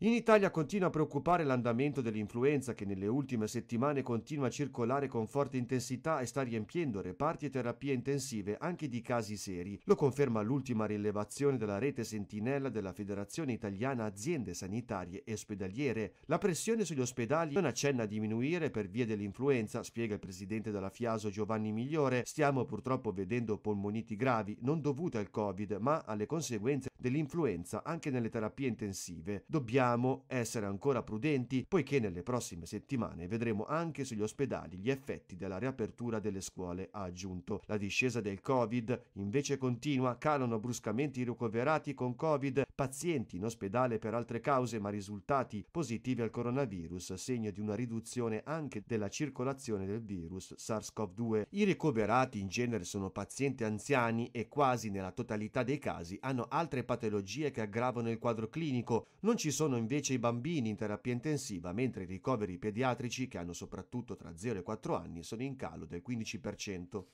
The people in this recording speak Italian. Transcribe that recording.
In Italia continua a preoccupare l'andamento dell'influenza che nelle ultime settimane continua a circolare con forte intensità e sta riempiendo reparti e terapie intensive anche di casi seri. Lo conferma l'ultima rilevazione della rete sentinella della Federazione Italiana Aziende Sanitarie e Ospedaliere. La pressione sugli ospedali non accenna a diminuire per via dell'influenza, spiega il presidente della Fiaso Giovanni Migliore. Stiamo purtroppo vedendo polmoniti gravi, non dovute al Covid, ma alle conseguenze dell'influenza anche nelle terapie intensive. Dobbiamo dobbiamo essere ancora prudenti poiché nelle prossime settimane vedremo anche sugli ospedali gli effetti della riapertura delle scuole, ha aggiunto. La discesa del Covid invece continua, calano bruscamente i ricoverati con Covid, pazienti in ospedale per altre cause ma risultati positivi al coronavirus, segno di una riduzione anche della circolazione del virus SARS-CoV-2. I ricoverati in genere sono pazienti anziani e quasi nella totalità dei casi hanno altre patologie che aggravano il quadro clinico. Non ci sono sono invece i bambini in terapia intensiva, mentre i ricoveri pediatrici, che hanno soprattutto tra 0 e 4 anni, sono in calo del 15%.